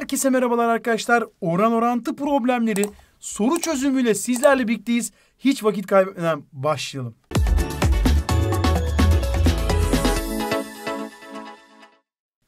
Herkese merhabalar arkadaşlar. Oran orantı problemleri soru çözümüyle sizlerle birlikteyiz. Hiç vakit kaybetmeden başlayalım.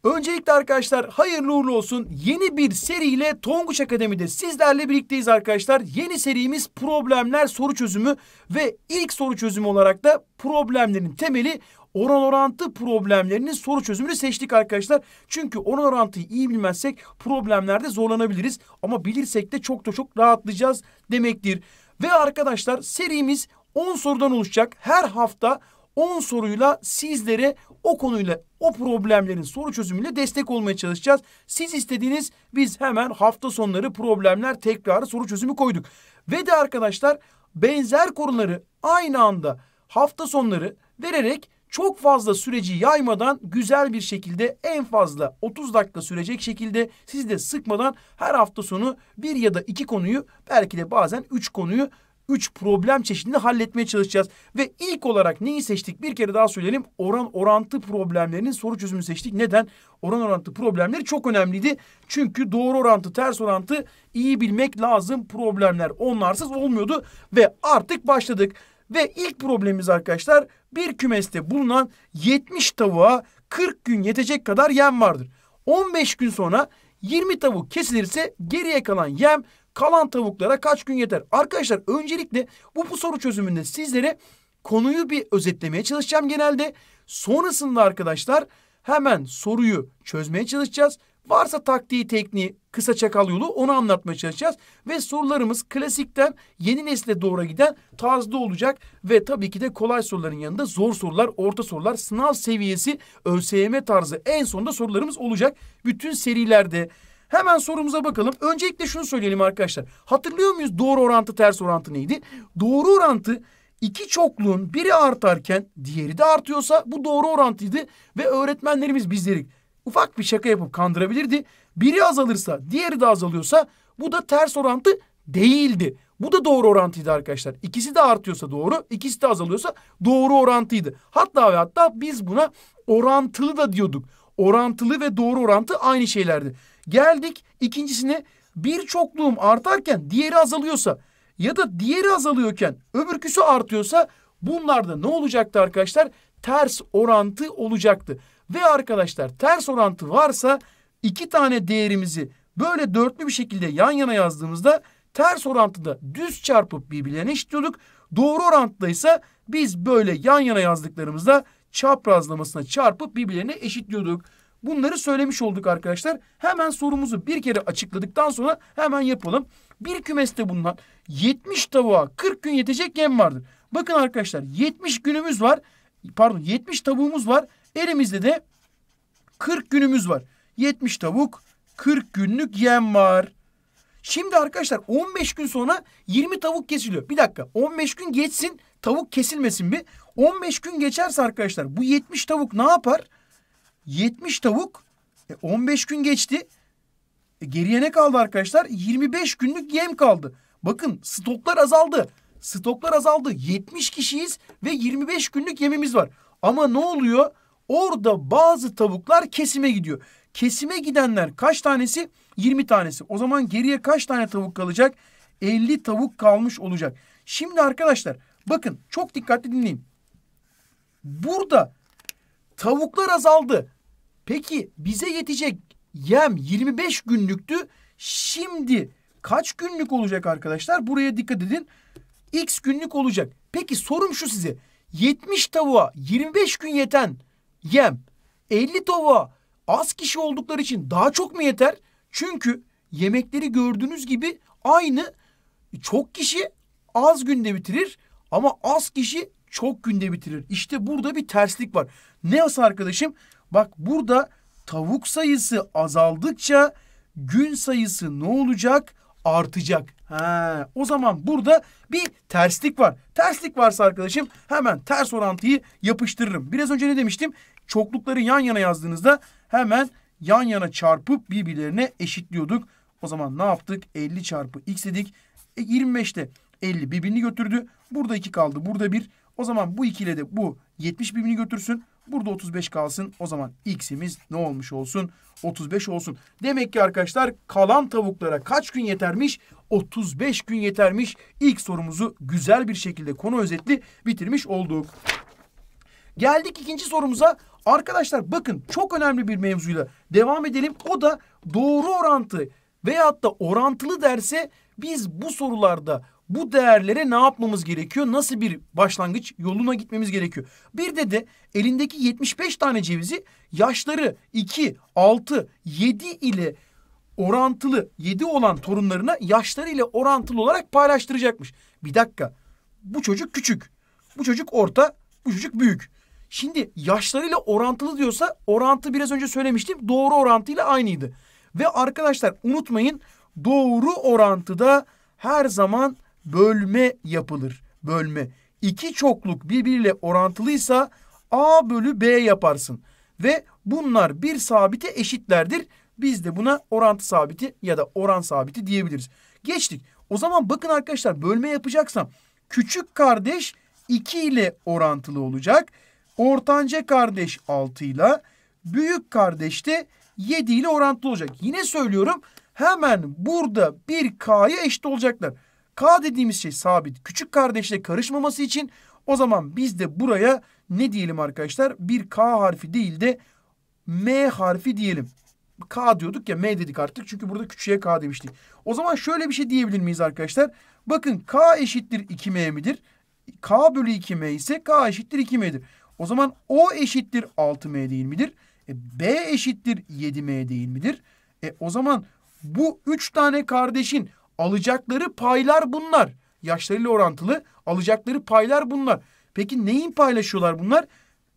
Öncelikle arkadaşlar hayırlı uğurlu olsun. Yeni bir seriyle Tonguç Akademi'de sizlerle birlikteyiz arkadaşlar. Yeni serimiz problemler soru çözümü ve ilk soru çözümü olarak da problemlerin temeli oran orantı problemlerinin soru çözümünü seçtik arkadaşlar. Çünkü oran orantıyı iyi bilmezsek problemlerde zorlanabiliriz. Ama bilirsek de çok da çok rahatlayacağız demektir. Ve arkadaşlar serimiz 10 sorudan oluşacak. Her hafta 10 soruyla sizlere o konuyla o problemlerin soru çözümüyle destek olmaya çalışacağız. Siz istediğiniz biz hemen hafta sonları problemler tekrarı soru çözümü koyduk. Ve de arkadaşlar benzer konuları aynı anda hafta sonları vererek çok fazla süreci yaymadan güzel bir şekilde en fazla 30 dakika sürecek şekilde sizi de sıkmadan her hafta sonu bir ya da iki konuyu belki de bazen üç konuyu üç problem çeşidini halletmeye çalışacağız. Ve ilk olarak neyi seçtik? Bir kere daha söyleyelim. Oran orantı problemlerinin soru çözümünü seçtik. Neden? Oran orantı problemleri çok önemliydi. Çünkü doğru orantı, ters orantı iyi bilmek lazım problemler. Onlarsız olmuyordu ve artık başladık. Ve ilk problemimiz arkadaşlar bir kümeste bulunan 70 tavuğa 40 gün yetecek kadar yem vardır. 15 gün sonra 20 tavuk kesilirse geriye kalan yem kalan tavuklara kaç gün yeter? Arkadaşlar öncelikle bu, bu soru çözümünde sizlere konuyu bir özetlemeye çalışacağım genelde. Sonrasında arkadaşlar hemen soruyu çözmeye çalışacağız. Varsa taktiği, tekniği, kısa çakal yolu onu anlatmaya çalışacağız. Ve sorularımız klasikten yeni nesle doğru giden tarzda olacak. Ve tabii ki de kolay soruların yanında zor sorular, orta sorular, sınav seviyesi, ÖSYM tarzı en sonunda sorularımız olacak. Bütün serilerde Hemen sorumuza bakalım. Öncelikle şunu söyleyelim arkadaşlar. Hatırlıyor muyuz doğru orantı ters orantı neydi? Doğru orantı iki çokluğun biri artarken diğeri de artıyorsa bu doğru orantıydı ve öğretmenlerimiz bizleri ufak bir şaka yapıp kandırabilirdi. Biri azalırsa diğeri de azalıyorsa bu da ters orantı değildi. Bu da doğru orantıydı arkadaşlar. İkisi de artıyorsa doğru, ikisi de azalıyorsa doğru orantıydı. Hatta ve hatta biz buna orantılı da diyorduk. Orantılı ve doğru orantı aynı şeylerdi. Geldik ikincisine bir çokluğum artarken diğeri azalıyorsa ya da diğeri azalıyorken öbürküsü artıyorsa bunlarda ne olacaktı arkadaşlar? Ters orantı olacaktı. Ve arkadaşlar ters orantı varsa iki tane değerimizi böyle dörtlü bir şekilde yan yana yazdığımızda ters orantıda düz çarpıp birbirlerine eşitliyorduk. Doğru orantıda ise biz böyle yan yana yazdıklarımızda çaprazlamasına çarpıp birbirlerine eşitliyorduk. Bunları söylemiş olduk arkadaşlar. Hemen sorumuzu bir kere açıkladıktan sonra hemen yapalım. Bir kümeste bulunan 70 tavuğa 40 gün yetecek yem vardır. Bakın arkadaşlar 70 günümüz var. Pardon 70 tavuğumuz var Elimizde de 40 günümüz var. 70 tavuk, 40 günlük yem var. Şimdi arkadaşlar 15 gün sonra 20 tavuk kesiliyor. Bir dakika 15 gün geçsin tavuk kesilmesin bir. 15 gün geçerse arkadaşlar bu 70 tavuk ne yapar? 70 tavuk e, 15 gün geçti. E, geriye ne kaldı arkadaşlar? 25 günlük yem kaldı. Bakın stoklar azaldı. Stoklar azaldı. 70 kişiyiz ve 25 günlük yemimiz var. Ama ne oluyor? Orada bazı tavuklar kesime gidiyor. Kesime gidenler kaç tanesi? 20 tanesi. O zaman geriye kaç tane tavuk kalacak? 50 tavuk kalmış olacak. Şimdi arkadaşlar bakın çok dikkatli dinleyin. Burada tavuklar azaldı. Peki bize yetecek yem 25 günlüktü. Şimdi kaç günlük olacak arkadaşlar? Buraya dikkat edin. X günlük olacak. Peki sorum şu size. 70 tavuğa 25 gün yeten yem. 50 tava az kişi oldukları için daha çok mu yeter? Çünkü yemekleri gördüğünüz gibi aynı. Çok kişi az günde bitirir ama az kişi çok günde bitirir. İşte burada bir terslik var. Ne yapsın arkadaşım? Bak burada tavuk sayısı azaldıkça gün sayısı ne olacak? Artacak. Ha, o zaman burada bir terslik var. Terslik varsa arkadaşım hemen ters orantıyı yapıştırırım. Biraz önce ne demiştim? çoklukları yan yana yazdığınızda hemen yan yana çarpıp birbirlerine eşitliyorduk. O zaman ne yaptık? 50 çarpı x dedik. E 25'te 50 birbirini götürdü. Burada 2 kaldı. Burada 1. O zaman bu 2 ile de bu 70 birbirini götürsün. Burada 35 kalsın. O zaman x'imiz ne olmuş olsun? 35 olsun. Demek ki arkadaşlar kalan tavuklara kaç gün yetermiş? 35 gün yetermiş. İlk sorumuzu güzel bir şekilde konu özetli bitirmiş olduk. Geldik ikinci sorumuza. Arkadaşlar bakın çok önemli bir mevzuyla devam edelim. O da doğru orantı veyahut da orantılı derse biz bu sorularda bu değerlere ne yapmamız gerekiyor? Nasıl bir başlangıç yoluna gitmemiz gerekiyor? Bir de de elindeki 75 tane cevizi yaşları 2, 6, 7 ile orantılı 7 olan torunlarına yaşları ile orantılı olarak paylaştıracakmış. Bir dakika bu çocuk küçük, bu çocuk orta, bu çocuk büyük. Şimdi yaşlarıyla orantılı diyorsa orantı biraz önce söylemiştim. Doğru orantıyla aynıydı. Ve arkadaşlar unutmayın doğru orantıda her zaman bölme yapılır. Bölme. İki çokluk birbiriyle orantılıysa A bölü B yaparsın. Ve bunlar bir sabite eşitlerdir. Biz de buna orantı sabiti ya da oran sabiti diyebiliriz. Geçtik. O zaman bakın arkadaşlar bölme yapacaksam küçük kardeş 2 ile orantılı olacak. Ortanca kardeş 6 ile büyük kardeş de 7 ile orantılı olacak. Yine söylüyorum hemen burada bir K'ya eşit olacaklar. K dediğimiz şey sabit. Küçük kardeşle karışmaması için o zaman biz de buraya ne diyelim arkadaşlar? Bir K harfi değil de M harfi diyelim. K diyorduk ya M dedik artık çünkü burada küçüğe K demiştik. O zaman şöyle bir şey diyebilir miyiz arkadaşlar? Bakın K eşittir 2M midir? K bölü 2M ise K eşittir 2M'dir. O zaman O eşittir 6M değil midir? E, B eşittir 7M değil midir? E, o zaman bu üç tane kardeşin alacakları paylar bunlar. Yaşlarıyla orantılı alacakları paylar bunlar. Peki neyin paylaşıyorlar bunlar?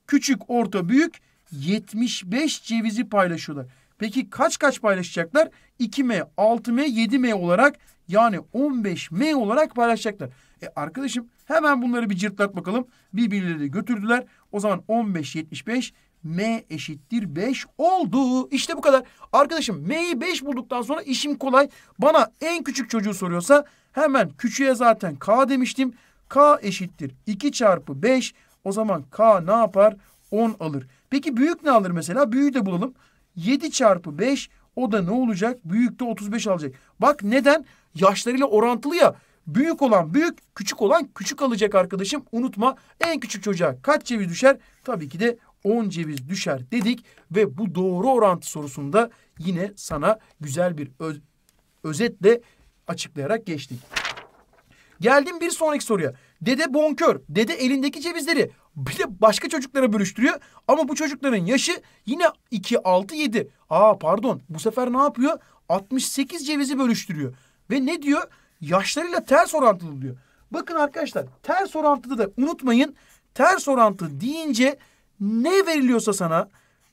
Küçük, orta, büyük 75 cevizi paylaşıyorlar. Peki kaç kaç paylaşacaklar? 2M, 6M, 7M olarak yani 15M olarak paylaşacaklar. E arkadaşım hemen bunları bir cırtlat bakalım. Birbirleri götürdüler. O zaman 15 75 M eşittir 5 oldu. İşte bu kadar. Arkadaşım M'yi 5 bulduktan sonra işim kolay. Bana en küçük çocuğu soruyorsa hemen küçüğe zaten K demiştim. K eşittir 2 çarpı 5. O zaman K ne yapar? 10 alır. Peki büyük ne alır mesela? Büyüğü de bulalım. 7 çarpı 5 o da ne olacak? Büyük de 35 alacak. Bak neden? Yaşlarıyla orantılı ya. Büyük olan büyük, küçük olan küçük alacak arkadaşım. Unutma en küçük çocuğa kaç ceviz düşer? Tabii ki de 10 ceviz düşer dedik ve bu doğru orantı sorusunda yine sana güzel bir öz özetle açıklayarak geçtik. Geldim bir sonraki soruya. Dede bonkör. Dede elindeki cevizleri bir de başka çocuklara bölüştürüyor. Ama bu çocukların yaşı yine 2, 6, 7. Aa pardon bu sefer ne yapıyor? 68 cevizi bölüştürüyor. Ve ne diyor? yaşlarıyla ters orantılı diyor. Bakın arkadaşlar ters orantılı da unutmayın. Ters orantı deyince ne veriliyorsa sana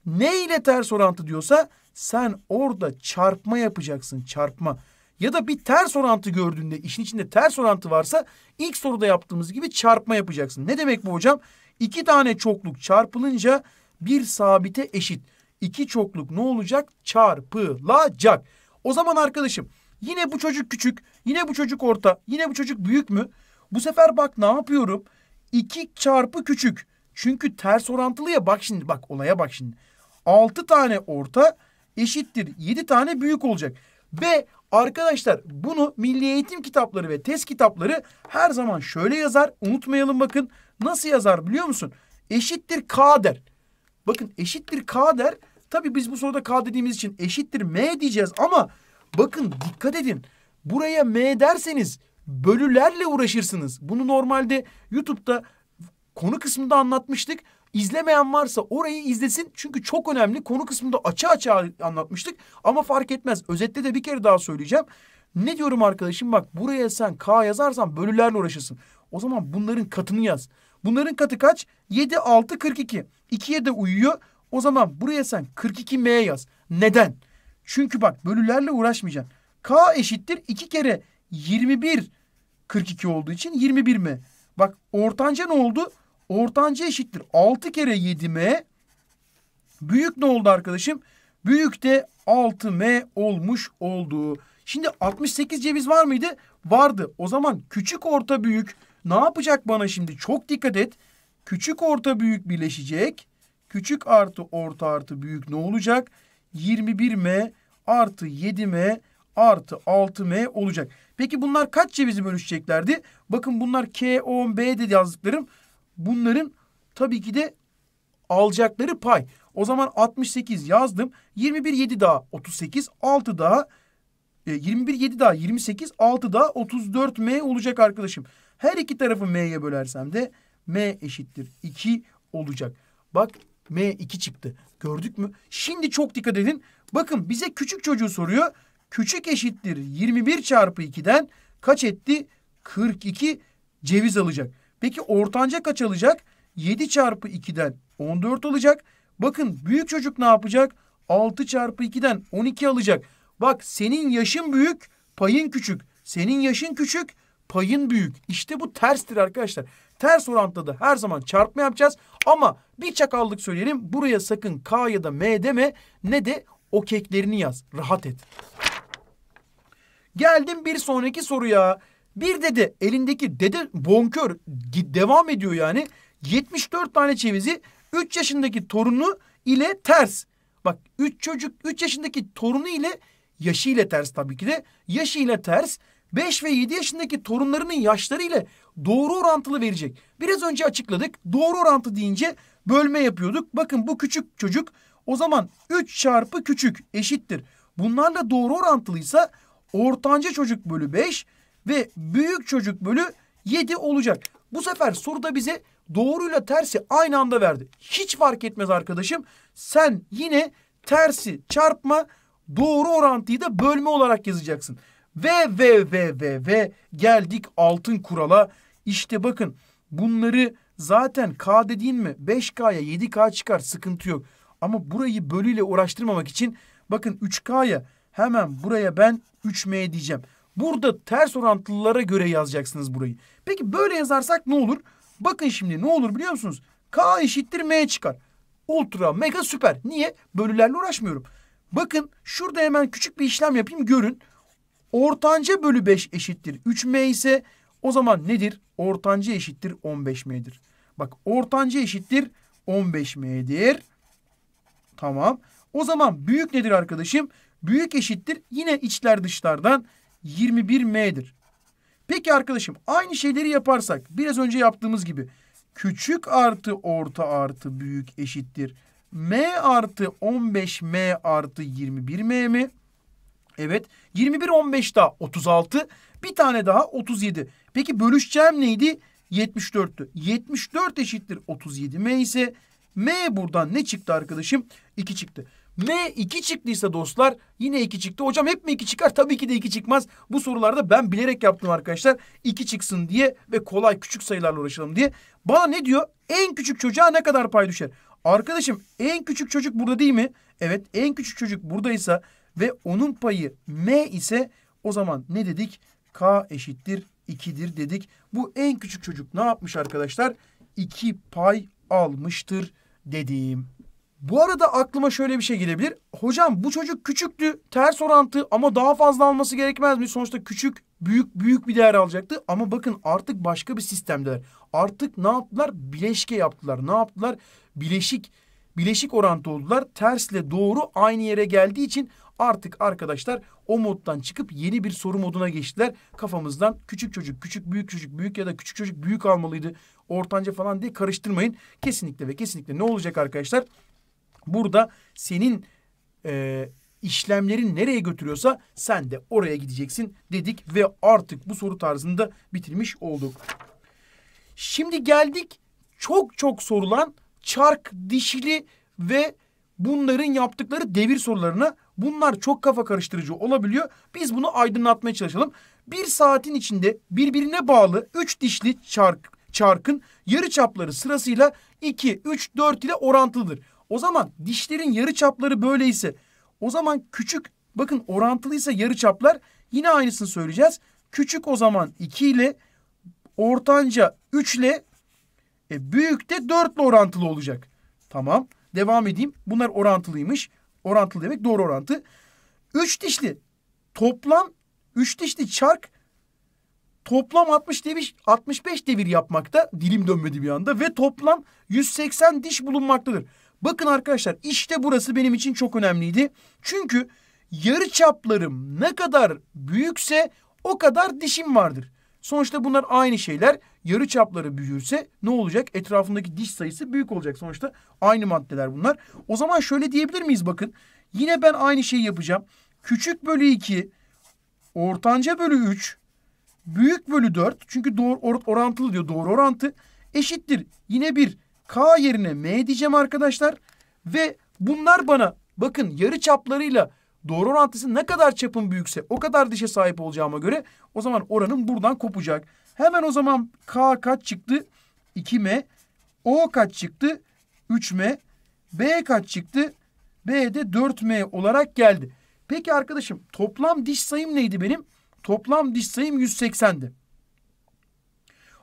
ne ile ters orantı diyorsa sen orada çarpma yapacaksın çarpma. Ya da bir ters orantı gördüğünde işin içinde ters orantı varsa ilk soruda yaptığımız gibi çarpma yapacaksın. Ne demek bu hocam? İki tane çokluk çarpılınca bir sabite eşit. İki çokluk ne olacak? Çarpılacak. O zaman arkadaşım yine bu çocuk küçük Yine bu çocuk orta. Yine bu çocuk büyük mü? Bu sefer bak ne yapıyorum? 2 çarpı küçük. Çünkü ters orantılıya Bak şimdi bak olaya bak şimdi. 6 tane orta eşittir 7 tane büyük olacak. Ve arkadaşlar bunu milli eğitim kitapları ve test kitapları her zaman şöyle yazar. Unutmayalım bakın. Nasıl yazar biliyor musun? Eşittir K der. Bakın eşittir K der. Tabi biz bu soruda K dediğimiz için eşittir M diyeceğiz ama bakın dikkat edin. Buraya M derseniz bölülerle uğraşırsınız. Bunu normalde YouTube'da konu kısmında anlatmıştık. İzlemeyen varsa orayı izlesin. Çünkü çok önemli. Konu kısmında açı açı anlatmıştık. Ama fark etmez. Özetle de bir kere daha söyleyeceğim. Ne diyorum arkadaşım bak buraya sen K yazarsan bölülerle uğraşırsın. O zaman bunların katını yaz. Bunların katı kaç? 7, 6, 42. 2'ye de uyuyor. O zaman buraya sen 42M yaz. Neden? Çünkü bak bölülerle uğraşmayacaksın. K eşittir 2 kere 21 42 olduğu için 21 mi? Bak ortanca ne oldu? Ortanca eşittir 6 kere 7 m. Büyük ne oldu arkadaşım? Büyük de 6 m olmuş oldu. Şimdi 68 ceviz var mıydı? Vardı. O zaman küçük orta büyük ne yapacak bana şimdi? Çok dikkat et. Küçük orta büyük birleşecek. Küçük artı orta artı büyük ne olacak? 21m artı 7m artı 6M olacak. Peki bunlar kaç cevizi bölüşeceklerdi? Bakın bunlar K10B dedi yazdıklarım. Bunların tabii ki de alacakları pay. O zaman 68 yazdım. 21 7 daha 38 6 daha 21 e, 7 daha 28 6 daha 34 M olacak arkadaşım. Her iki tarafı M'ye bölersem de M eşittir 2 olacak. Bak M 2 çıktı. Gördük mü? Şimdi çok dikkat edin. Bakın bize küçük çocuğu soruyor küçük eşittir 21 çarpı 2'den kaç etti? 42 ceviz alacak. Peki ortanca kaç alacak? 7 çarpı 2'den 14 alacak. Bakın büyük çocuk ne yapacak? 6 çarpı 2'den 12 alacak. Bak senin yaşın büyük, payın küçük. Senin yaşın küçük, payın büyük. İşte bu terstir arkadaşlar. Ters orantıda her zaman çarpma yapacağız. Ama bir çakallık söyleyelim. Buraya sakın K ya da M deme ne de o keklerini yaz. Rahat et. Geldim bir sonraki soruya. Bir dede elindeki dede bonkör devam ediyor yani. 74 tane cevizi 3 yaşındaki torunu ile ters. Bak 3 çocuk 3 yaşındaki torunu ile yaşı ile ters tabii ki de. Yaşı ile ters. 5 ve 7 yaşındaki torunlarının yaşları ile doğru orantılı verecek. Biraz önce açıkladık. Doğru orantı deyince bölme yapıyorduk. Bakın bu küçük çocuk o zaman 3 çarpı küçük eşittir. Bunlarla doğru orantılıysa ortanca çocuk bölü 5 ve büyük çocuk bölü 7 olacak. Bu sefer soruda bize doğruyla tersi aynı anda verdi. Hiç fark etmez arkadaşım. Sen yine tersi çarpma doğru orantıyı da bölme olarak yazacaksın. Ve ve ve ve ve geldik altın kurala. İşte bakın bunları zaten K dediğin mi 5K'ya 7K çıkar sıkıntı yok. Ama burayı bölüyle uğraştırmamak için bakın 3K'ya hemen buraya ben 3M diyeceğim. Burada ters orantılılara göre yazacaksınız burayı. Peki böyle yazarsak ne olur? Bakın şimdi ne olur biliyor musunuz? K eşittir M çıkar. Ultra, mega, süper. Niye? Bölülerle uğraşmıyorum. Bakın şurada hemen küçük bir işlem yapayım görün. Ortanca bölü 5 eşittir 3M ise o zaman nedir? Ortanca eşittir 15M'dir. Bak ortanca eşittir 15M'dir. Tamam. O zaman büyük nedir arkadaşım? büyük eşittir yine içler dışlardan 21M'dir. Peki arkadaşım aynı şeyleri yaparsak biraz önce yaptığımız gibi küçük artı orta artı büyük eşittir. M artı 15M artı 21M mi? Evet 21 15 daha 36 bir tane daha 37. Peki bölüşeceğim neydi? 74'tü. 74 eşittir 37M ise M buradan ne çıktı arkadaşım? 2 çıktı. M2 çıktıysa dostlar yine 2 çıktı. Hocam hep mi 2 çıkar? Tabii ki de 2 çıkmaz. Bu sorularda ben bilerek yaptım arkadaşlar. 2 çıksın diye ve kolay küçük sayılarla uğraşalım diye. Bana ne diyor? En küçük çocuğa ne kadar pay düşer? Arkadaşım en küçük çocuk burada değil mi? Evet en küçük çocuk buradaysa ve onun payı M ise o zaman ne dedik? K eşittir 2'dir dedik. Bu en küçük çocuk ne yapmış arkadaşlar? 2 pay almıştır dediğim. Bu arada aklıma şöyle bir şey gelebilir. Hocam bu çocuk küçüktü, ters orantı ama daha fazla alması gerekmez mi? Sonuçta küçük, büyük, büyük bir değer alacaktı. Ama bakın artık başka bir sistemdeler. Artık ne yaptılar? Bileşke yaptılar. Ne yaptılar? Bileşik, bileşik orantı oldular. Tersle doğru aynı yere geldiği için artık arkadaşlar o moddan çıkıp yeni bir soru moduna geçtiler. Kafamızdan küçük çocuk, küçük büyük çocuk, büyük ya da küçük çocuk büyük almalıydı. Ortanca falan diye karıştırmayın. Kesinlikle ve kesinlikle ne olacak arkadaşlar? Burada senin e, işlemlerin nereye götürüyorsa sen de oraya gideceksin dedik ve artık bu soru tarzında bitirmiş olduk. Şimdi geldik çok çok sorulan çark dişili ve bunların yaptıkları devir sorularına. Bunlar çok kafa karıştırıcı olabiliyor. Biz bunu aydınlatmaya çalışalım. Bir saatin içinde birbirine bağlı üç dişli çark, çarkın yarı çapları sırasıyla 2, 3, 4 ile orantılıdır. O zaman dişlerin yarı çapları böyleyse o zaman küçük bakın orantılıysa yarı çaplar yine aynısını söyleyeceğiz. Küçük o zaman 2 ile ortanca 3 ile e, büyük de 4 ile orantılı olacak. Tamam devam edeyim. Bunlar orantılıymış. Orantılı demek doğru orantı. 3 dişli toplam 3 dişli çark toplam 60 devir 65 devir yapmakta. Dilim dönmedi bir anda ve toplam 180 diş bulunmaktadır. Bakın arkadaşlar işte burası benim için çok önemliydi. Çünkü yarı çaplarım ne kadar büyükse o kadar dişim vardır. Sonuçta bunlar aynı şeyler. Yarı çapları büyürse ne olacak? Etrafındaki diş sayısı büyük olacak. Sonuçta aynı maddeler bunlar. O zaman şöyle diyebilir miyiz bakın. Yine ben aynı şeyi yapacağım. Küçük bölü 2, ortanca bölü 3, büyük bölü 4. Çünkü doğru orantılı diyor. Doğru orantı eşittir. Yine bir K yerine M diyeceğim arkadaşlar. Ve bunlar bana bakın yarı çaplarıyla doğru orantısı ne kadar çapın büyükse o kadar dişe sahip olacağıma göre o zaman oranım buradan kopacak. Hemen o zaman K kaç çıktı? 2M. O kaç çıktı? 3M. B kaç çıktı? B de 4M olarak geldi. Peki arkadaşım toplam diş sayım neydi benim? Toplam diş sayım 180'di.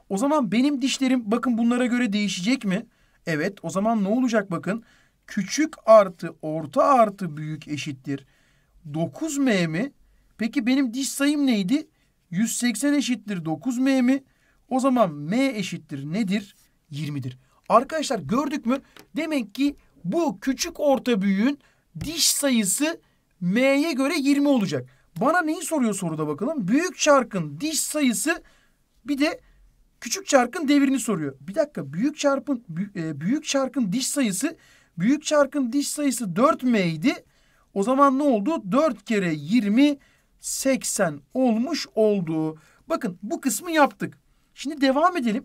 O zaman benim dişlerim bakın bunlara göre değişecek mi? Evet o zaman ne olacak bakın. Küçük artı orta artı büyük eşittir. 9M mi? Peki benim diş sayım neydi? 180 eşittir 9M mi? O zaman M eşittir nedir? 20'dir. Arkadaşlar gördük mü? Demek ki bu küçük orta büyüğün diş sayısı M'ye göre 20 olacak. Bana neyi soruyor soruda bakalım? Büyük çarkın diş sayısı bir de Küçük çarkın devrini soruyor. Bir dakika büyük çarpın e, büyük çarkın diş sayısı büyük çarkın diş sayısı 4m idi. O zaman ne oldu? 4 kere 20 80 olmuş oldu. Bakın bu kısmı yaptık. Şimdi devam edelim.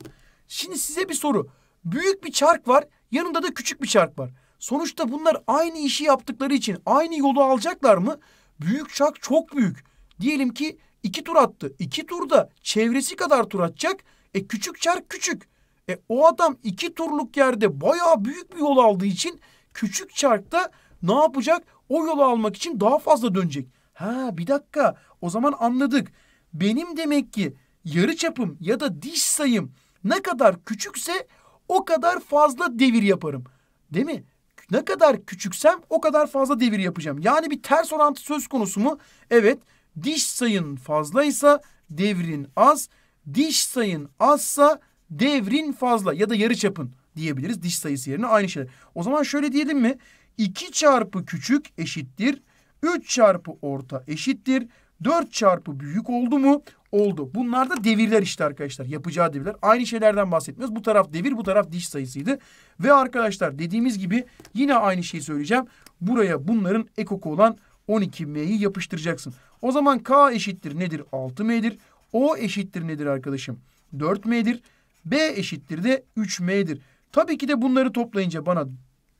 Şimdi size bir soru. Büyük bir çark var. Yanında da küçük bir çark var. Sonuçta bunlar aynı işi yaptıkları için aynı yolu alacaklar mı? Büyük çark çok büyük. Diyelim ki iki tur attı. İki turda çevresi kadar tur atacak. E küçük çark küçük. E o adam iki turluk yerde bayağı büyük bir yol aldığı için küçük çarkta ne yapacak? O yolu almak için daha fazla dönecek. Ha bir dakika o zaman anladık. Benim demek ki yarı çapım ya da diş sayım ne kadar küçükse o kadar fazla devir yaparım. Değil mi? Ne kadar küçüksem o kadar fazla devir yapacağım. Yani bir ters orantı söz konusu mu? Evet. Diş sayın fazlaysa devrin az diş sayın azsa devrin fazla ya da yarı çapın diyebiliriz diş sayısı yerine aynı şey. O zaman şöyle diyelim mi? 2 çarpı küçük eşittir. 3 çarpı orta eşittir. 4 çarpı büyük oldu mu? Oldu. Bunlar da devirler işte arkadaşlar. Yapacağı devirler. Aynı şeylerden bahsetmiyoruz. Bu taraf devir, bu taraf diş sayısıydı. Ve arkadaşlar dediğimiz gibi yine aynı şeyi söyleyeceğim. Buraya bunların ekoku olan 12M'yi yapıştıracaksın. O zaman K eşittir nedir? 6M'dir. O eşittir nedir arkadaşım? 4M'dir. B eşittir de 3M'dir. Tabii ki de bunları toplayınca bana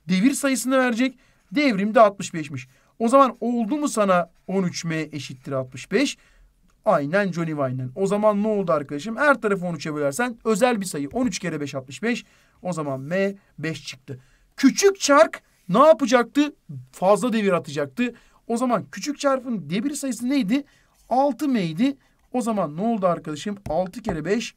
devir sayısını verecek. Devrim de 65'miş. O zaman oldu mu sana 13M eşittir 65? Aynen Johnny Vine'den. O zaman ne oldu arkadaşım? Her tarafı 13'e bölersen özel bir sayı. 13 kere 5 65. O zaman M 5 çıktı. Küçük çark ne yapacaktı? Fazla devir atacaktı. O zaman küçük çarpın devir sayısı neydi? 6M'ydi. O zaman ne oldu arkadaşım? 6 kere 5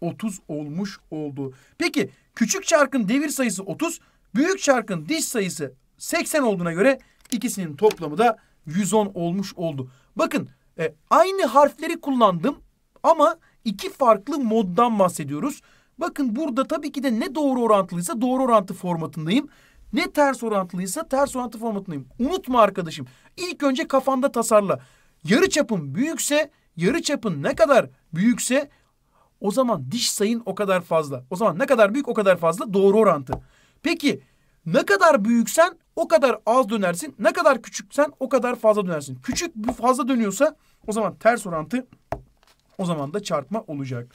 30 olmuş oldu. Peki küçük çarkın devir sayısı 30, büyük çarkın diş sayısı 80 olduğuna göre ikisinin toplamı da 110 olmuş oldu. Bakın e, aynı harfleri kullandım ama iki farklı moddan bahsediyoruz. Bakın burada tabii ki de ne doğru orantılıysa doğru orantı formatındayım. Ne ters orantılıysa ters orantı formatındayım. Unutma arkadaşım. İlk önce kafanda tasarla. Yarı çapım büyükse yarı çapın ne kadar büyükse o zaman diş sayın o kadar fazla. O zaman ne kadar büyük o kadar fazla doğru orantı. Peki ne kadar büyüksen o kadar az dönersin. Ne kadar küçüksen o kadar fazla dönersin. Küçük fazla dönüyorsa o zaman ters orantı o zaman da çarpma olacak.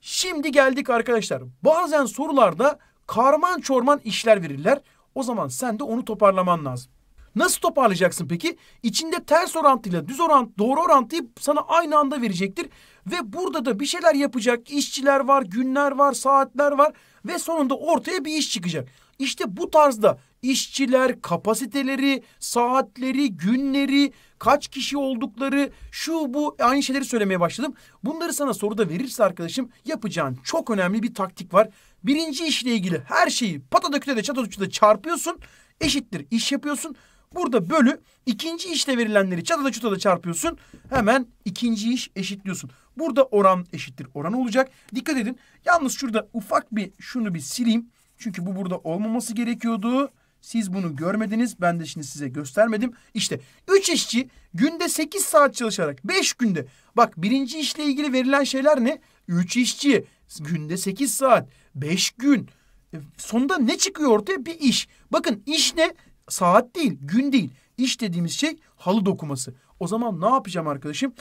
Şimdi geldik arkadaşlar. Bazen sorularda karman çorman işler verirler. O zaman sen de onu toparlaman lazım. Nasıl toparlayacaksın peki? İçinde ters orantıyla düz orant, doğru orantıyı sana aynı anda verecektir. Ve burada da bir şeyler yapacak işçiler var, günler var, saatler var ve sonunda ortaya bir iş çıkacak. İşte bu tarzda işçiler, kapasiteleri, saatleri, günleri, kaç kişi oldukları, şu bu aynı şeyleri söylemeye başladım. Bunları sana soruda verirse arkadaşım yapacağın çok önemli bir taktik var. Birinci işle ilgili her şeyi patadöküde de çatadöküde çarpıyorsun. Eşittir iş yapıyorsun Burada bölü ikinci işle verilenleri çatada çutada çarpıyorsun. Hemen ikinci iş eşitliyorsun. Burada oran eşittir oran olacak. Dikkat edin. Yalnız şurada ufak bir şunu bir sileyim. Çünkü bu burada olmaması gerekiyordu. Siz bunu görmediniz. Ben de şimdi size göstermedim. İşte 3 işçi günde 8 saat çalışarak 5 günde. Bak birinci işle ilgili verilen şeyler ne? 3 işçi günde 8 saat 5 gün. E, sonunda ne çıkıyor ortaya? Bir iş. Bakın iş ne? saat değil, gün değil. İş dediğimiz şey halı dokuması. O zaman ne yapacağım arkadaşım?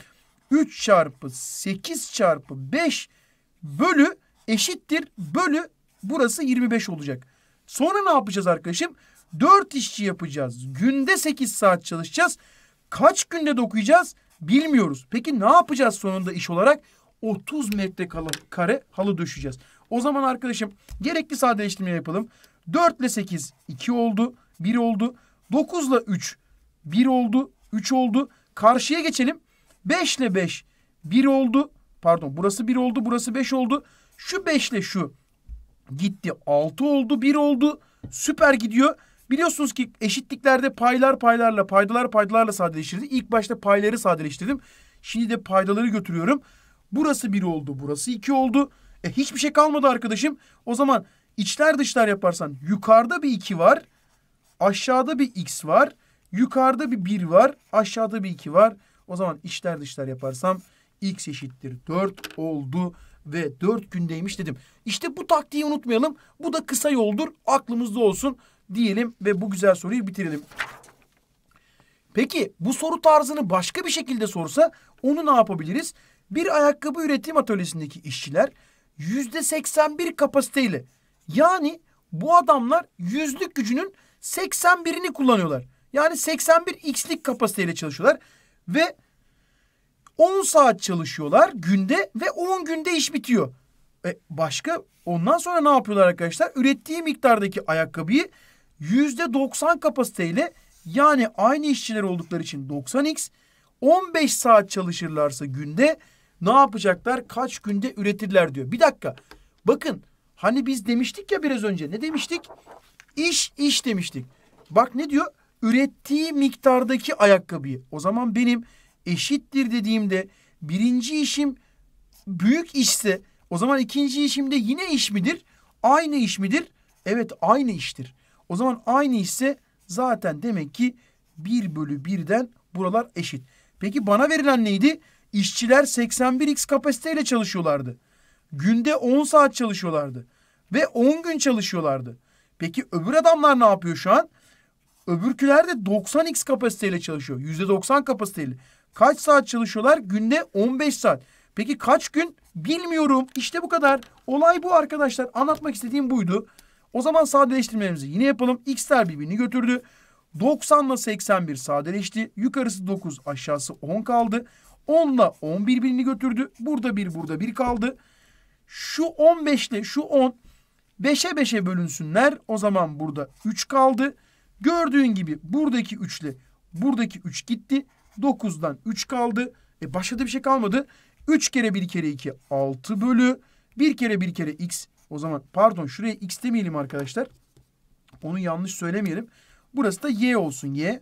3 çarpı 8 çarpı 5 bölü eşittir bölü burası 25 olacak. Sonra ne yapacağız arkadaşım? 4 işçi yapacağız. Günde 8 saat çalışacağız. Kaç günde dokuyacağız? Bilmiyoruz. Peki ne yapacağız sonunda iş olarak? 30 metrekare halı döşeceğiz. O zaman arkadaşım gerekli sadeleştirme yapalım. 4 ile 8 2 oldu. 1 oldu. 9 ile 3 1 oldu. 3 oldu. Karşıya geçelim. 5 ile 5 1 oldu. Pardon burası 1 oldu. Burası 5 oldu. Şu 5 ile şu gitti. 6 oldu. 1 oldu. Süper gidiyor. Biliyorsunuz ki eşitliklerde paylar paylarla paydalar paydalarla sadeleştirdik. İlk başta payları sadeleştirdim. Şimdi de paydaları götürüyorum. Burası 1 oldu. Burası 2 oldu. E, hiçbir şey kalmadı arkadaşım. O zaman içler dışlar yaparsan yukarıda bir 2 var. Aşağıda bir x var. Yukarıda bir 1 var. Aşağıda bir 2 var. O zaman içler dışlar yaparsam x eşittir 4 oldu ve 4 gündeymiş dedim. İşte bu taktiği unutmayalım. Bu da kısa yoldur. Aklımızda olsun diyelim ve bu güzel soruyu bitirelim. Peki bu soru tarzını başka bir şekilde sorsa onu ne yapabiliriz? Bir ayakkabı üretim atölyesindeki işçiler yüzde 81 kapasiteyle yani bu adamlar yüzlük gücünün 81'ini kullanıyorlar. Yani 81 x'lik kapasiteyle çalışıyorlar ve 10 saat çalışıyorlar günde ve 10 günde iş bitiyor. E başka ondan sonra ne yapıyorlar arkadaşlar? Ürettiği miktardaki ayakkabıyı %90 kapasiteyle yani aynı işçiler oldukları için 90x 15 saat çalışırlarsa günde ne yapacaklar? Kaç günde üretirler diyor. Bir dakika. Bakın hani biz demiştik ya biraz önce ne demiştik? İş iş demiştik. Bak ne diyor? Ürettiği miktardaki ayakkabıyı. O zaman benim eşittir dediğimde birinci işim büyük işse o zaman ikinci işimde yine iş midir? Aynı iş midir? Evet aynı iştir. O zaman aynı ise zaten demek ki 1 bölü 1'den buralar eşit. Peki bana verilen neydi? İşçiler 81x kapasiteyle çalışıyorlardı. Günde 10 saat çalışıyorlardı. Ve 10 gün çalışıyorlardı. Peki öbür adamlar ne yapıyor şu an? Öbürküler de 90x kapasiteyle çalışıyor. %90 kapasiteyle. Kaç saat çalışıyorlar? Günde 15 saat. Peki kaç gün? Bilmiyorum. İşte bu kadar. Olay bu arkadaşlar. Anlatmak istediğim buydu. O zaman sadeleştirmelerimizi yine yapalım. X'ler birbirini götürdü. 90 ile 81 sadeleşti. Yukarısı 9 aşağısı 10 kaldı. 10 ile 11 birbirini götürdü. Burada 1 burada 1 kaldı. Şu 15 ile şu 10 5'e 5'e bölünsünler. O zaman burada 3 kaldı. Gördüğün gibi buradaki 3 ile buradaki 3 gitti. 9'dan 3 kaldı. E başka da bir şey kalmadı. 3 kere 1 kere 2 6 bölü. 1 kere 1 kere x. O zaman pardon şuraya x demeyelim arkadaşlar. Onu yanlış söylemeyelim. Burası da y olsun y.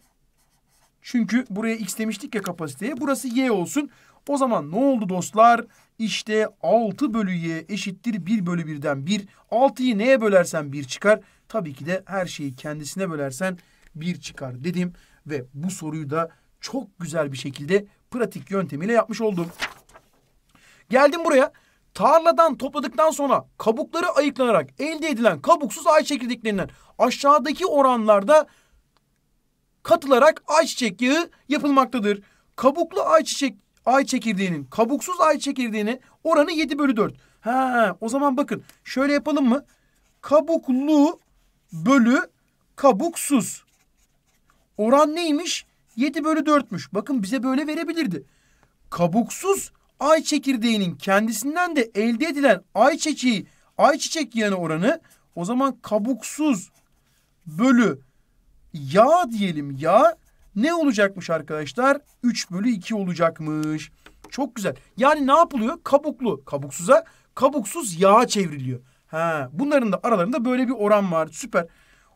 Çünkü buraya x demiştik ya kapasiteye. Burası y olsun. O zaman ne oldu dostlar? İşte 6 bölü y eşittir 1 bölü 1'den 1. 6'yı neye bölersen 1 çıkar. Tabii ki de her şeyi kendisine bölersen 1 çıkar dedim. Ve bu soruyu da çok güzel bir şekilde pratik yöntemiyle yapmış oldum. Geldim buraya. Tarladan topladıktan sonra kabukları ayıklanarak elde edilen kabuksuz ay çekirdeklerinden aşağıdaki oranlarda katılarak ayçiçek yağı yapılmaktadır. Kabuklu ayçiçek ay çekirdeğinin kabuksuz ay çekirdeğine oranı 7 bölü 4. Ha, o zaman bakın şöyle yapalım mı? Kabuklu bölü kabuksuz. Oran neymiş? 7 bölü 4'müş. Bakın bize böyle verebilirdi. Kabuksuz ay çekirdeğinin kendisinden de elde edilen ay çiçeği, ay çiçek yağını oranı o zaman kabuksuz bölü yağ diyelim yağ ne olacakmış arkadaşlar? 3 bölü 2 olacakmış. Çok güzel. Yani ne yapılıyor? Kabuklu kabuksuza kabuksuz yağ çevriliyor. Ha, bunların da aralarında böyle bir oran var. Süper.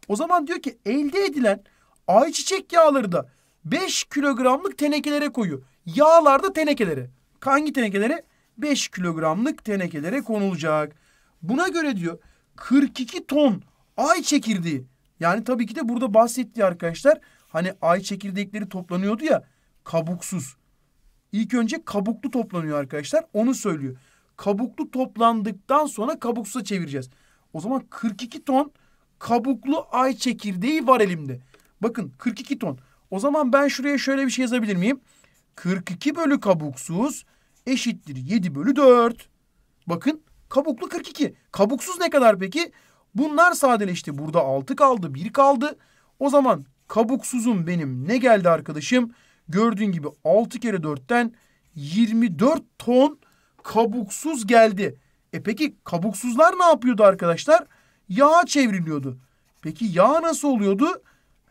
O zaman diyor ki elde edilen ayçiçek yağları da 5 kilogramlık tenekelere koyuyor. Yağlar da tenekelere. Hangi tenekelere? 5 kilogramlık tenekelere konulacak. Buna göre diyor 42 ton ay çekirdeği yani tabii ki de burada bahsetti arkadaşlar hani ay çekirdekleri toplanıyordu ya kabuksuz. İlk önce kabuklu toplanıyor arkadaşlar onu söylüyor. Kabuklu toplandıktan sonra kabuksuza çevireceğiz. O zaman 42 ton kabuklu ay çekirdeği var elimde. Bakın 42 ton. O zaman ben şuraya şöyle bir şey yazabilir miyim? 42 bölü kabuksuz eşittir 7 bölü 4. Bakın kabuklu 42. Kabuksuz ne kadar peki? Bunlar sadeleşti. Burada 6 kaldı 1 kaldı. O zaman kabuksuzum benim ne geldi arkadaşım? Gördüğün gibi 6 kere 4'ten 24 ton kabuksuz geldi. E peki kabuksuzlar ne yapıyordu arkadaşlar? Yağa çevriliyordu. Peki yağ nasıl oluyordu?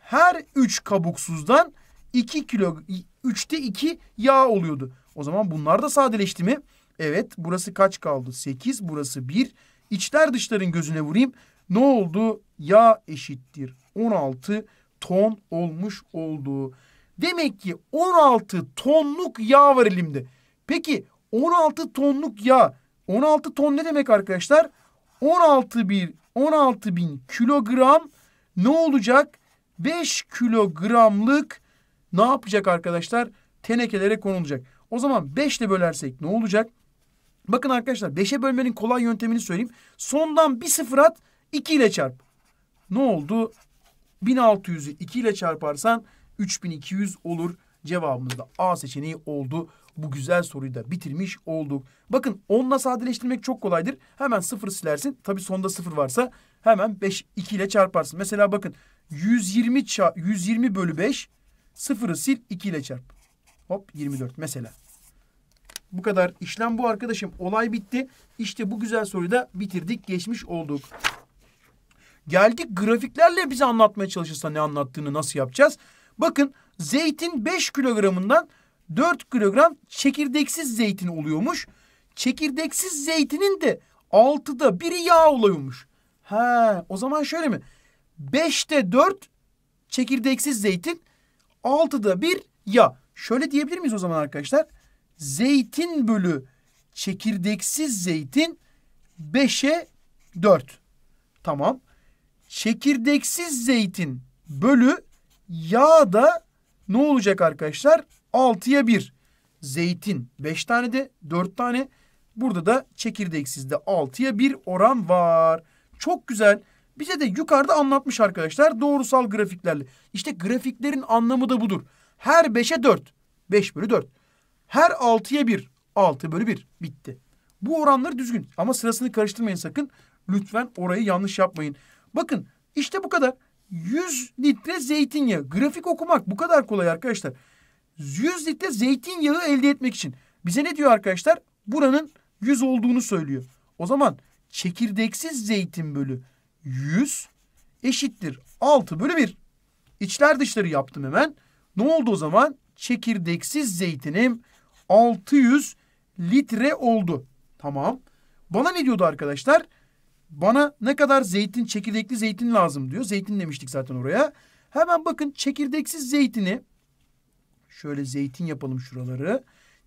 Her 3 kabuksuzdan 2 kilo 3'te 2 yağ oluyordu. O zaman bunlar da sadeleşti mi? Evet burası kaç kaldı? 8 burası 1. İçler dışların gözüne vurayım ne oldu? Yağ eşittir 16 ton olmuş oldu. Demek ki 16 tonluk yağ var elimde. Peki 16 tonluk yağ 16 ton ne demek arkadaşlar? 16 bir 16 bin kilogram ne olacak? 5 kilogramlık ne yapacak arkadaşlar? Tenekelere konulacak. O zaman 5 ile bölersek ne olacak? Bakın arkadaşlar 5'e bölmenin kolay yöntemini söyleyeyim. Sondan bir sıfır at 2 ile çarp. Ne oldu? 1600'ü 2 ile çarparsan 3200 olur. Cevabımız da A seçeneği oldu. Bu güzel soruyu da bitirmiş olduk. Bakın 10'la sadeleştirmek çok kolaydır. Hemen 0 silersin. Tabi sonda 0 varsa hemen 5 2 ile çarparsın. Mesela bakın 120 120 bölü 5 sıfırı sil 2 ile çarp. Hop 24 mesela. Bu kadar işlem bu arkadaşım. Olay bitti. İşte bu güzel soruyu da bitirdik. Geçmiş olduk. Geldik grafiklerle bize anlatmaya çalışırsa ne anlattığını nasıl yapacağız? Bakın zeytin 5 kilogramından 4 kilogram çekirdeksiz zeytin oluyormuş. Çekirdeksiz zeytinin de 6'da biri yağ oluyormuş. He, o zaman şöyle mi? 5'te 4 çekirdeksiz zeytin, 6'da 1 yağ. Şöyle diyebilir miyiz o zaman arkadaşlar? Zeytin bölü çekirdeksiz zeytin 5'e 4. Tamam. Çekirdeksiz zeytin bölü yağ da ne olacak arkadaşlar? 6'ya 1. Zeytin 5 tane de 4 tane. Burada da çekirdeksiz de 6'ya 1 oran var. Çok güzel. Bize de yukarıda anlatmış arkadaşlar doğrusal grafiklerle. İşte grafiklerin anlamı da budur. Her 5'e 4. 5 bölü 4. Her 6'ya 1. 6 bölü 1. Bitti. Bu oranları düzgün. Ama sırasını karıştırmayın sakın. Lütfen orayı yanlış yapmayın. Bakın işte bu kadar. 100 litre zeytinyağı. Grafik okumak bu kadar kolay arkadaşlar. 100 litre zeytinyağı elde etmek için. Bize ne diyor arkadaşlar? Buranın 100 olduğunu söylüyor. O zaman çekirdeksiz zeytin bölü 100 eşittir 6 bölü 1. İçler dışları yaptım hemen. Ne oldu o zaman? Çekirdeksiz zeytinim 600 litre oldu. Tamam. Bana ne diyordu arkadaşlar? Arkadaşlar bana ne kadar zeytin, çekirdekli zeytin lazım diyor. Zeytin demiştik zaten oraya. Hemen bakın çekirdeksiz zeytini şöyle zeytin yapalım şuraları.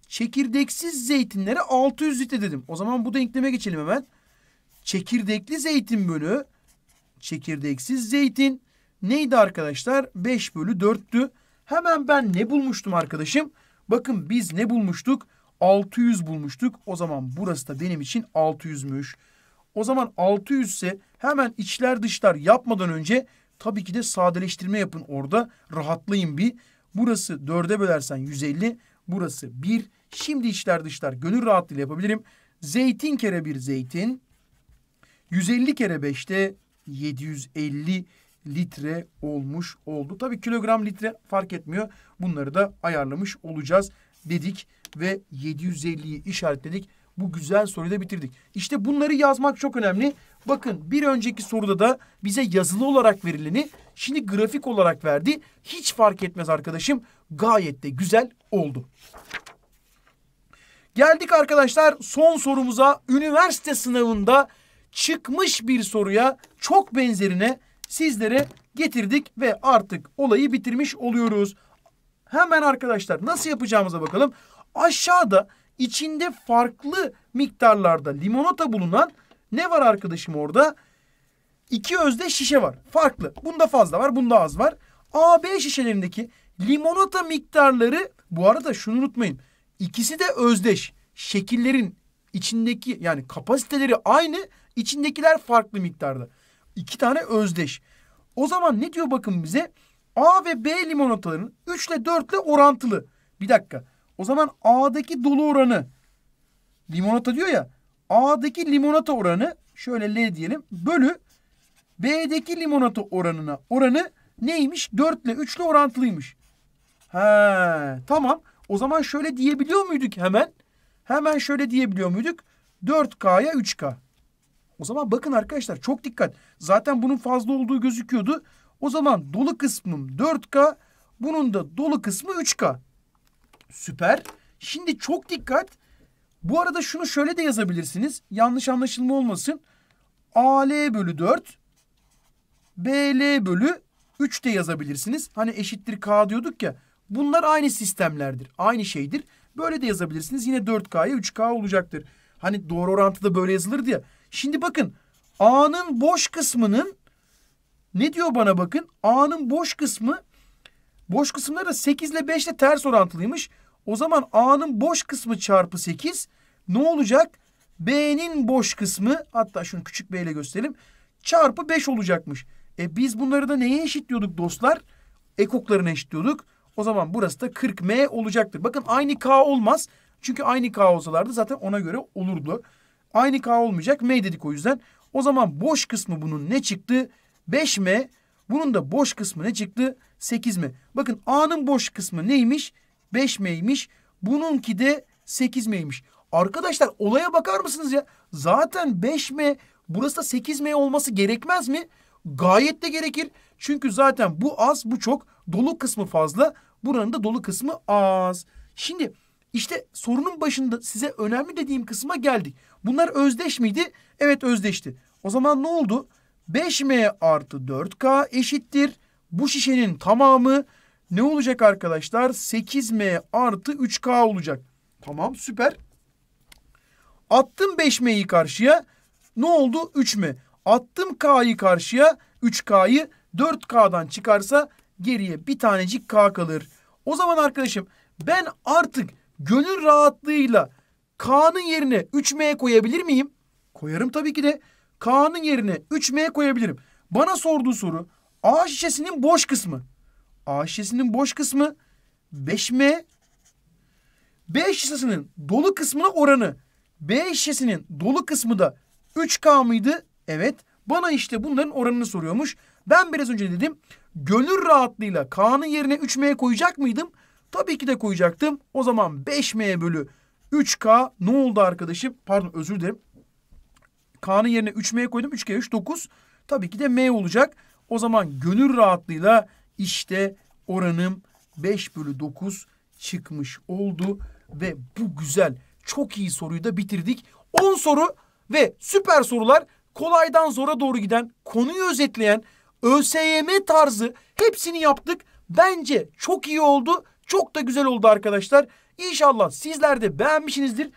Çekirdeksiz zeytinlere 600 litre dedim. O zaman bu denkleme geçelim hemen. Çekirdekli zeytin bölü çekirdeksiz zeytin neydi arkadaşlar? 5 bölü 4'tü. Hemen ben ne bulmuştum arkadaşım? Bakın biz ne bulmuştuk? 600 bulmuştuk. O zaman burası da benim için 600'müş. O zaman 600 ise hemen içler dışlar yapmadan önce tabii ki de sadeleştirme yapın orada. Rahatlayın bir. Burası dörde bölersen 150. Burası 1. Şimdi içler dışlar gönül rahatlığıyla yapabilirim. Zeytin kere bir zeytin. 150 kere 5'te 750 litre olmuş oldu. Tabii kilogram litre fark etmiyor. Bunları da ayarlamış olacağız dedik ve 750'yi işaretledik. Bu güzel soruyu da bitirdik. İşte bunları yazmak çok önemli. Bakın bir önceki soruda da bize yazılı olarak verileni şimdi grafik olarak verdi. Hiç fark etmez arkadaşım. Gayet de güzel oldu. Geldik arkadaşlar son sorumuza. Üniversite sınavında çıkmış bir soruya çok benzerine sizlere getirdik ve artık olayı bitirmiş oluyoruz. Hemen arkadaşlar nasıl yapacağımıza bakalım. Aşağıda içinde farklı miktarlarda limonata bulunan ne var arkadaşım orada? İki özde şişe var. Farklı. Bunda fazla var, bunda az var. AB şişelerindeki limonata miktarları bu arada şunu unutmayın. İkisi de özdeş. Şekillerin içindeki yani kapasiteleri aynı, içindekiler farklı miktarda. İki tane özdeş. O zaman ne diyor bakın bize? A ve B limonataların 3 ile 4 ile orantılı. Bir dakika. O zaman A'daki dolu oranı limonata diyor ya. A'daki limonata oranı şöyle L diyelim bölü B'deki limonata oranına oranı neymiş? 4 ile 3 ile orantılıymış. He, tamam. O zaman şöyle diyebiliyor muyduk hemen? Hemen şöyle diyebiliyor muyduk? 4K'ya 3K. O zaman bakın arkadaşlar çok dikkat. Zaten bunun fazla olduğu gözüküyordu. O zaman dolu kısmım 4K. Bunun da dolu kısmı 3K. Süper. Şimdi çok dikkat. Bu arada şunu şöyle de yazabilirsiniz. Yanlış anlaşılma olmasın. AL bölü 4 BL bölü 3 de yazabilirsiniz. Hani eşittir K diyorduk ya. Bunlar aynı sistemlerdir. Aynı şeydir. Böyle de yazabilirsiniz. Yine 4K'ya 3K olacaktır. Hani doğru orantıda böyle yazılır diye. Şimdi bakın A'nın boş kısmının ne diyor bana bakın? A'nın boş kısmı boş kısımları da 8 ile 5 ile ters orantılıymış. O zaman A'nın boş kısmı çarpı 8 ne olacak? B'nin boş kısmı hatta şunu küçük B ile gösterelim. Çarpı 5 olacakmış. E biz bunları da neye eşitliyorduk dostlar? Ekoklarına eşitliyorduk. O zaman burası da 40M olacaktır. Bakın aynı K olmaz. Çünkü aynı K olsalardı zaten ona göre olurdu. Aynı K olmayacak. M dedik o yüzden. O zaman boş kısmı bunun ne çıktı? 5M. Bunun da boş kısmı ne çıktı? 8M. Bakın A'nın boş kısmı neymiş? 8 5 M'ymiş. Bununki de 8 M'ymiş. Arkadaşlar olaya bakar mısınız ya? Zaten 5 M burası da 8 M olması gerekmez mi? Gayet de gerekir. Çünkü zaten bu az bu çok. Dolu kısmı fazla. Buranın da dolu kısmı az. Şimdi işte sorunun başında size önemli dediğim kısma geldik. Bunlar özdeş miydi? Evet özdeşti. O zaman ne oldu? 5M artı 4K eşittir. Bu şişenin tamamı ne olacak arkadaşlar? 8M artı 3K olacak. Tamam süper. Attım 5M'yi karşıya. Ne oldu? 3M. Attım K'yı karşıya. 3K'yı 4K'dan çıkarsa geriye bir tanecik K kalır. O zaman arkadaşım ben artık gönül rahatlığıyla K'nın yerine 3M koyabilir miyim? Koyarım tabii ki de. K'nın yerine 3M koyabilirim. Bana sorduğu soru A şişesinin boş kısmı. A şişesinin boş kısmı 5M. B şişesinin dolu kısmına oranı. B şişesinin dolu kısmı da 3K mıydı? Evet. Bana işte bunların oranını soruyormuş. Ben biraz önce dedim. Gönül rahatlığıyla K'nın yerine 3M koyacak mıydım? Tabii ki de koyacaktım. O zaman 5M bölü 3K ne oldu arkadaşım? Pardon özür dilerim. K'nın yerine 3M koydum. 3 kere 3 9. Tabii ki de M olacak. O zaman gönül rahatlığıyla işte oranım 5 bölü 9 çıkmış oldu ve bu güzel çok iyi soruyu da bitirdik. 10 soru ve süper sorular kolaydan zora doğru giden konuyu özetleyen ÖSYM tarzı hepsini yaptık. Bence çok iyi oldu. Çok da güzel oldu arkadaşlar. İnşallah sizler de beğenmişsinizdir.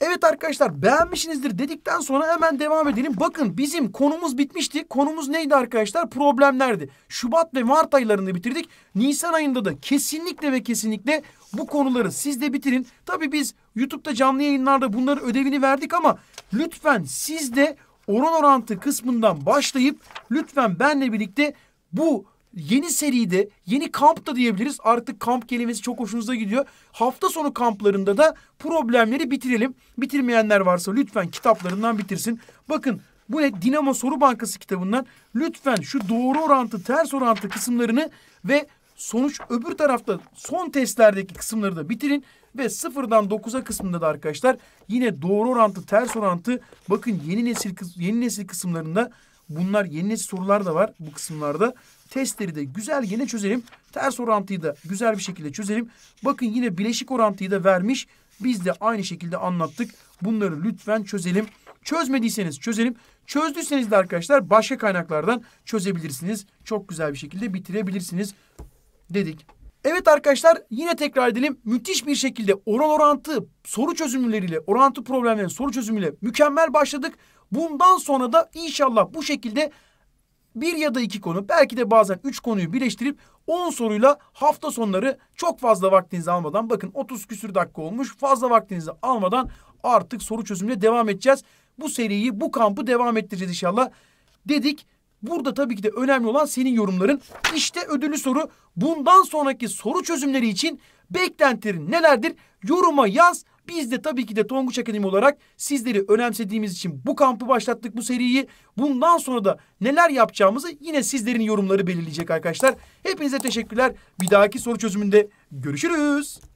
Evet arkadaşlar beğenmişsinizdir dedikten sonra hemen devam edelim. Bakın bizim konumuz bitmişti. Konumuz neydi arkadaşlar? Problemlerdi. Şubat ve Mart aylarını bitirdik. Nisan ayında da kesinlikle ve kesinlikle bu konuları siz de bitirin. Tabii biz YouTube'da canlı yayınlarda bunların ödevini verdik ama lütfen siz de oran orantı kısmından başlayıp lütfen benle birlikte bu yeni seride yeni kamp da diyebiliriz. Artık kamp kelimesi çok hoşunuza gidiyor. Hafta sonu kamplarında da problemleri bitirelim. Bitirmeyenler varsa lütfen kitaplarından bitirsin. Bakın bu ne? Dinamo Soru Bankası kitabından lütfen şu doğru orantı, ters orantı kısımlarını ve sonuç öbür tarafta son testlerdeki kısımları da bitirin. Ve sıfırdan dokuza kısmında da arkadaşlar yine doğru orantı, ters orantı bakın yeni nesil yeni nesil kısımlarında bunlar yeni nesil sorular da var bu kısımlarda testleri de güzel gene çözelim. Ters orantıyı da güzel bir şekilde çözelim. Bakın yine bileşik orantıyı da vermiş. Biz de aynı şekilde anlattık. Bunları lütfen çözelim. Çözmediyseniz çözelim. Çözdüyseniz de arkadaşlar başka kaynaklardan çözebilirsiniz. Çok güzel bir şekilde bitirebilirsiniz dedik. Evet arkadaşlar yine tekrar edelim. Müthiş bir şekilde oran orantı soru çözümleriyle, orantı problemlerin soru çözümüyle mükemmel başladık. Bundan sonra da inşallah bu şekilde bir ya da iki konu belki de bazen üç konuyu birleştirip 10 soruyla hafta sonları çok fazla vaktinizi almadan bakın 30 küsür dakika olmuş fazla vaktinizi almadan artık soru çözümüne devam edeceğiz. Bu seriyi bu kampı devam ettireceğiz inşallah dedik. Burada tabii ki de önemli olan senin yorumların. İşte ödüllü soru. Bundan sonraki soru çözümleri için beklentilerin nelerdir? Yoruma yaz. Biz de tabii ki de Tonguç Akademi olarak sizleri önemsediğimiz için bu kampı başlattık bu seriyi. Bundan sonra da neler yapacağımızı yine sizlerin yorumları belirleyecek arkadaşlar. Hepinize teşekkürler. Bir dahaki soru çözümünde görüşürüz.